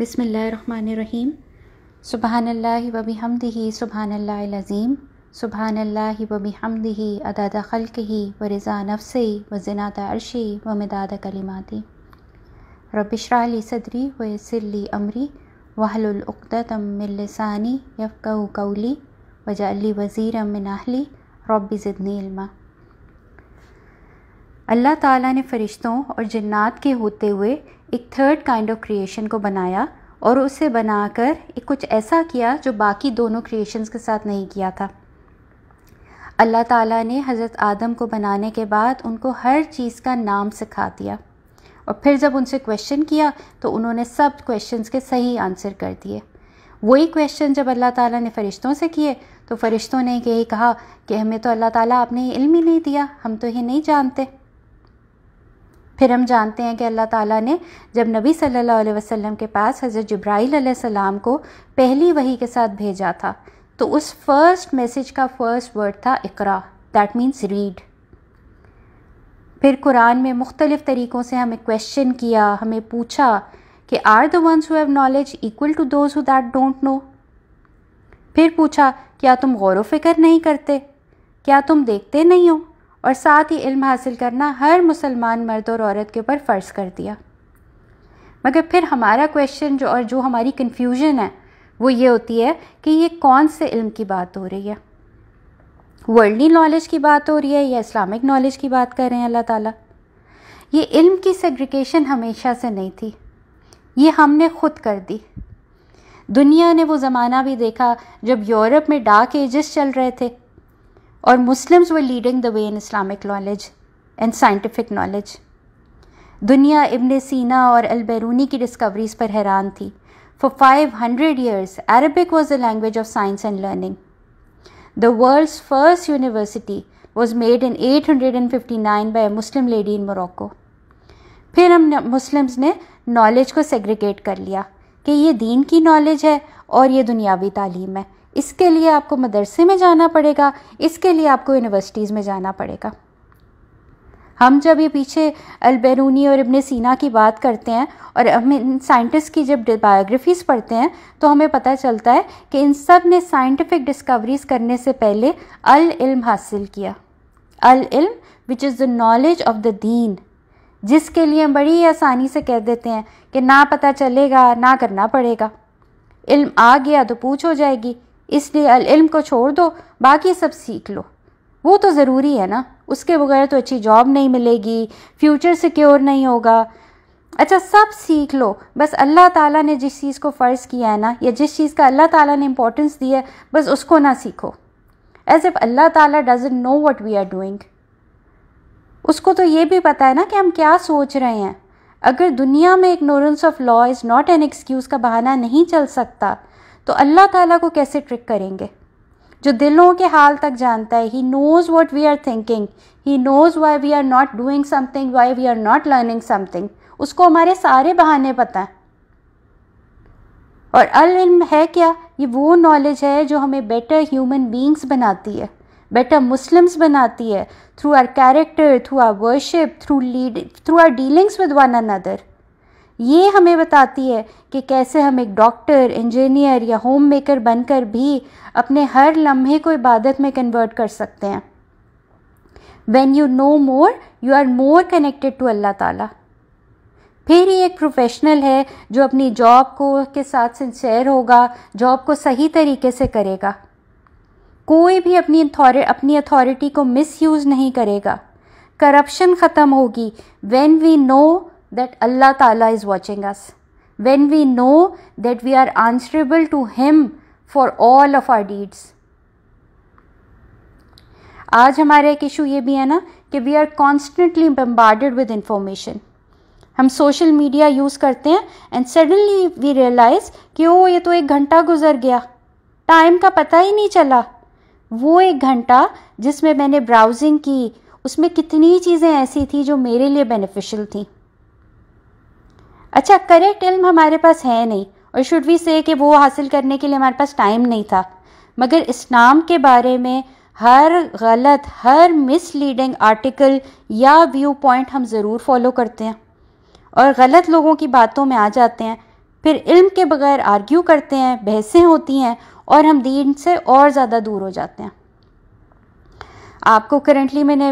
बसमीम सुबहानल्लाह वबी हमदही सुबहानल्लाज़ीम सुबहानल्लाह वबी हमदही अदादा खलक ही व रज़ा नफ़सी व जनात अरशी व मदादा कलिमाती रबिशराली सदरी व सिरली अमरी वहलुलतमिलसानी यफ़ कौली वजाली वज़ी मिनाहली रबी ज़दनी अल्लाह ताला ने फ़रिश्तों और जन्ात के होते हुए एक थर्ड काइंड ऑफ क्रिएशन को बनाया और उसे बनाकर एक कुछ ऐसा किया जो बाकी दोनों क्रिएशंस के साथ नहीं किया था अल्लाह ताला ने हज़रत आदम को बनाने के बाद उनको हर चीज़ का नाम सिखा दिया और फिर जब उनसे क्वेश्चन किया तो उन्होंने सब क्वेश्चंस के सही आंसर कर दिए वही क्वेश्चन जब अल्लाह ताला ने फ़रिश्तों से किए तो फ़रिश्तों ने यही कहा कि हमें तो अल्लाह ताला आपने इल्म ही नहीं दिया हम तो ये नहीं जानते फिर हम जानते हैं कि अल्लाह ताला ने जब नबी सल्लल्लाहु अलैहि वसल्लम के पास हज़रत जब्राईल सलाम को पहली वही के साथ भेजा था तो उस फर्स्ट मैसेज का फ़र्स्ट वर्ड था इकरा दैट मीन्स रीड फिर कुरान में मुख्तलिफ़ तरीक़ों से हमें क्वेश्चन किया हमें पूछा कि are the ones who have knowledge equal to those who that don't know फिर पूछा क्या तुम गौर व फिक्र नहीं करते क्या तुम देखते नहीं हो और साथ ही इल्म हासिल करना हर मुसलमान मर्द और औरत के ऊपर फ़र्ज़ कर दिया मगर फिर हमारा क्वेश्चन जो और जो हमारी कन्फ्यूजन है वो ये होती है कि ये कौन से इल्म की बात हो रही है वर्ल्डली नॉलेज की बात हो रही है या इस्लामिक नॉलेज की बात कर रहे हैं अल्लाह ताला ये इल्म की सेग्रिकेशन हमेशा से नहीं थी ये हमने खुद कर दी दुनिया ने वो ज़माना भी देखा जब यूरोप में डार्क एजेस चल रहे थे or Muslims were leading the way in Islamic knowledge and scientific knowledge. दुनिया इब्न सीना और अलबैरूनी की डिस्कवरीज पर हैरान थी for 500 years, Arabic was the language of science and learning. The world's first university was made in 859 by a Muslim lady in Morocco. फिर हम Muslims ने नॉलेज को सेग्रीगेट कर लिया कि ये दीन की नॉलेज है और ये दुनियावी तालीम है इसके लिए आपको मदरसे में जाना पड़ेगा इसके लिए आपको यूनिवर्सिटीज़ में जाना पड़ेगा हम जब ये पीछे अलबैरूनी और इब्ने सीना की बात करते हैं और हम इन साइंटिस्ट की जब बायोग्राफीज़ पढ़ते हैं तो हमें पता चलता है कि इन सब ने साइंटिफिक डिस्कवरीज़ करने से पहले अल इल्म हासिल किया अल इल्म which is the knowledge of the दीन जिसके लिए हम बड़ी आसानी से कह देते हैं कि ना पता चलेगा ना करना पड़ेगा इल्म आ गया तो पूछ हो जाएगी इसलिए अलम को छोड़ दो बाकी सब सीख लो वो तो ज़रूरी है ना उसके बगैर तो अच्छी जॉब नहीं मिलेगी फ्यूचर सिक्योर नहीं होगा अच्छा सब सीख लो बस अल्लाह ताला ने जिस चीज़ को फ़र्ज़ किया है ना या जिस चीज़ का अल्लाह ताला ने इम्पोर्टेंस दिया है बस उसको ना सीखो एज इफ़ अल्लाह ताला doesn't know what we are doing उसको तो ये भी पता है ना कि हम क्या सोच रहे हैं अगर दुनिया में ignorance of law is not an excuse का बहाना नहीं चल सकता तो अल्लाह ताला को कैसे ट्रिक करेंगे जो दिलों के हाल तक जानता है he knows what we are thinking he knows why we are not doing something why we are not learning something उसको हमारे सारे बहाने पता हैं और अल इल्म है क्या ये वो नॉलेज है जो हमें बेटर ह्यूमन बींग्स बनाती है बेटर मुस्लिम्स बनाती है through our character through our worship through lead through our dealings with one another ये हमें बताती है कि कैसे हम एक डॉक्टर इंजीनियर या होम मेकर बनकर भी अपने हर लम्हे को इबादत में कन्वर्ट कर सकते हैं when you know more you are more connected to अल्लाह ताला फिर ही एक प्रोफेशनल है जो अपनी जॉब को के साथ सिंसेयर होगा जॉब को सही तरीके से करेगा कोई भी अपनी अपनी अथॉरिटी को मिस नहीं करेगा करप्शन ख़त्म होगी when we know that Allah Ta'ala is watching us, when we know that we are answerable to Him for all of our deeds. आज हमारा एक इशू ये भी है ना कि we are constantly bombarded with information हम सोशल मीडिया यूज़ करते हैं एंड सडनली वी रियलाइज़ कि ओ ये तो एक घंटा गुजर गया टाइम का पता ही नहीं चला वो एक घंटा जिसमें मैंने ब्राउजिंग की उसमें कितनी चीज़ें ऐसी थी जो मेरे लिए बेनिफिशियल थी अच्छा करेक्ट इल्म हमारे पास है नहीं और शुड वी से कि वो हासिल करने के लिए हमारे पास टाइम नहीं था मगर इस्लाम के बारे में हर गलत हर मिसलीडिंग आर्टिकल या व्यू पॉइंट हम ज़रूर फॉलो करते हैं और गलत लोगों की बातों में आ जाते हैं फिर इल्म के बगैर आर्ग्यू करते हैं बहसें होती हैं और हम दीन से और ज़्यादा दूर हो जाते हैं आपको करेंटली मैंने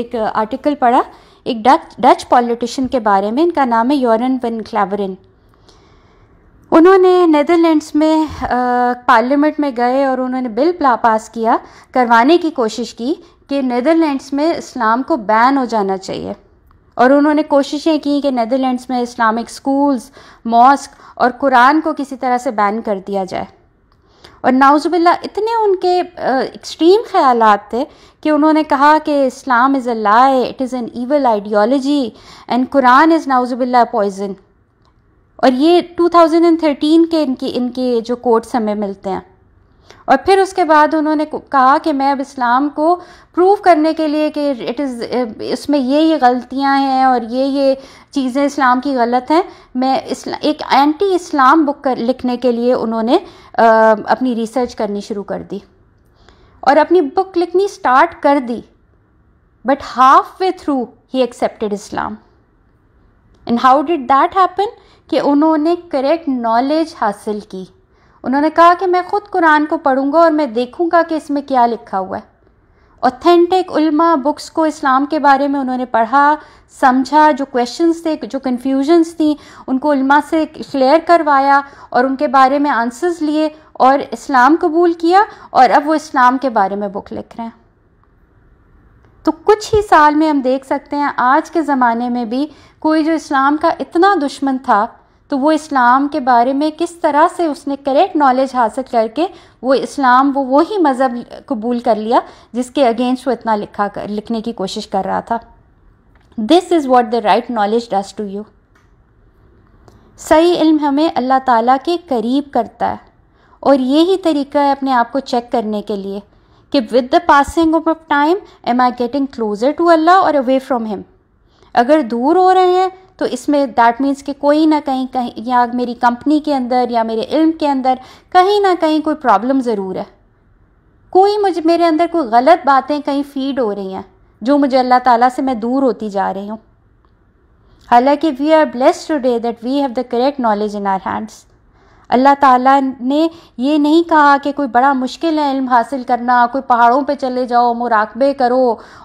एक आर्टिकल पढ़ा एक डच डच पॉलिटिशियन के बारे में इनका नाम है योरन वन क्लेवरिन उन्होंने नेदरलैंड्स में पार्लियामेंट में गए और उन्होंने बिल पास किया करवाने की कोशिश की कि नेदरलैंड्स में इस्लाम को बैन हो जाना चाहिए और उन्होंने कोशिशें की कि नेदरलैंड्स में इस्लामिक स्कूल्स मॉस्क और कुरान को किसी तरह से बैन कर दिया जाए और नाउज़बिल्ला इतने उनके एक्सट्रीम ख्याल थे कि उन्होंने कहा कि Islam is a lie it is an evil ideology and Quran is नाउज़बिल्ला पॉइजन और ये 2013 के इनकी इनके जो कोर्ट्स हमें मिलते हैं और फिर उसके बाद उन्होंने कहा कि मैं अब इस्लाम को प्रूव करने के लिए कि इट इज़ इसमें ये ये गलतियां हैं और ये ये चीज़ें इस्लाम की गलत हैं मैं एक एंटी इस्लाम बुक कर लिखने के लिए उन्होंने आ, अपनी रिसर्च करनी शुरू कर दी और अपनी बुक लिखनी स्टार्ट कर दी but half way through he accepted Islam and how did that happen कि उन्होंने करेक्ट नॉलेज हासिल की उन्होंने कहा कि मैं ख़ुद कुरान को पढ़ूंगा और मैं देखूंगा कि इसमें क्या लिखा हुआ है ऑथेंटिक उल्मा बुक्स को इस्लाम के बारे में उन्होंने पढ़ा समझा जो क्वेश्चंस थे जो कन्फ्यूजन्स थी उनको उल्मा से क्लियर करवाया और उनके बारे में आंसर्स लिए और इस्लाम कबूल किया और अब वो इस्लाम के बारे में बुक लिख रहे हैं तो कुछ ही साल में हम देख सकते हैं आज के ज़माने में भी कोई जो इस्लाम का इतना दुश्मन था तो वो इस्लाम के बारे में किस तरह से उसने करेक्ट नॉलेज हासिल करके वो इस्लाम वो वही मज़हब कबूल कर लिया जिसके अगेंस्ट वो इतना लिखा कर, लिखने की कोशिश कर रहा था this is what the right knowledge does to you सही इल्म हमें अल्लाह ताला के करीब करता है और यही तरीका है अपने आप को चेक करने के लिए कि with the passing of time am I getting closer to अल्लाह और अवे फ्रॉम हिम अगर दूर हो रहे हैं तो इसमें दैट मीन्स कि कोई ना कहीं कहीं या मेरी कंपनी के अंदर या मेरे इल्म के अंदर कहीं ना कहीं कोई प्रॉब्लम ज़रूर है कोई मुझे मेरे अंदर कोई गलत बातें कहीं फीड हो रही हैं जो मुझे अल्लाह ताला से मैं दूर होती जा रही हूँ हालांकि we are blessed today that we have the correct knowledge in our hands अल्लाह ताला ने ये नहीं कहा कि कोई बड़ा मुश्किल है इल्म हासिल करना कोई पहाड़ों पे चले जाओ मुराकबे करो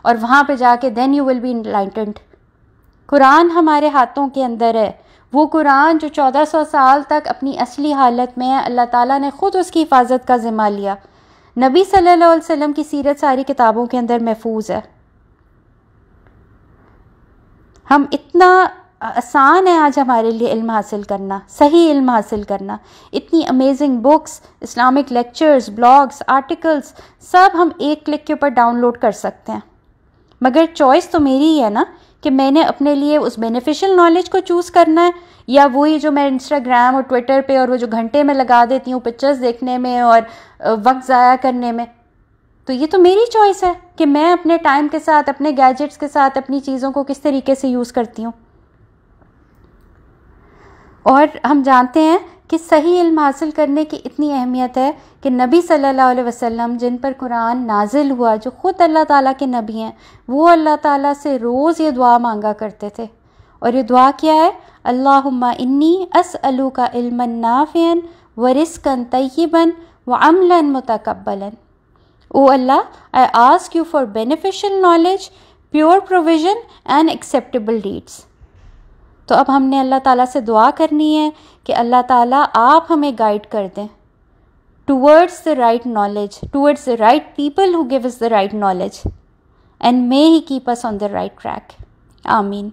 और वहाँ पे जाके then you will be enlightened कुरान हमारे हाथों के अंदर है वो कुरान जो 1400 साल तक अपनी असली हालत में है अल्लाह ताला ने ख़ुद उसकी हिफाजत का ज़िम्मा लिया नबी सल्लल्लाहु अलैहि वसल्लम की सीरत सारी किताबों के अंदर महफूज है हम इतना आसान है आज हमारे लिए इल्म हासिल करना सही इल्म हासिल करना इतनी amazing books Islamic lectures blogs articles सब हम एक क्लिक के ऊपर डाउनलोड कर सकते हैं मगर चॉइस तो मेरी ही है ना कि मैंने अपने लिए उस बेनिफिशियल नॉलेज को चूज़ करना है या वही जो मैं इंस्टाग्राम और ट्विटर पे और वो जो घंटे में लगा देती हूँ पिक्चर्स देखने में और वक्त ज़ाया करने में तो ये तो मेरी चॉइस है कि मैं अपने टाइम के साथ अपने गैजेट्स के साथ अपनी चीज़ों को किस तरीके से यूज़ करती हूँ और हम जानते हैं कि सही इल्म हासिल करने की इतनी अहमियत है कि नबी सल्लल्लाहु अलैहि वसल्लम जिन पर कुरान नाजिल हुआ जो ख़ुद अल्लाह ताला के नबी हैं वो अल्लाह ताला से रोज़ ये दुआ मांगा करते थे और ये दुआ क्या है अल्लाहुम्मा इन्नी असअलू का इल्मन नाफ़ियन व रिस्कन तय्यबन व अमलन मुतकबलन ओ अल्लाह I ask you for beneficial knowledge pure provision and acceptable deeds तो अब हमने अल्लाह ताला से दुआ करनी है कि अल्लाह ताला आप हमें गाइड कर दें towards the right knowledge towards the right people who give is the right knowledge and may he keep us on the right track आमीन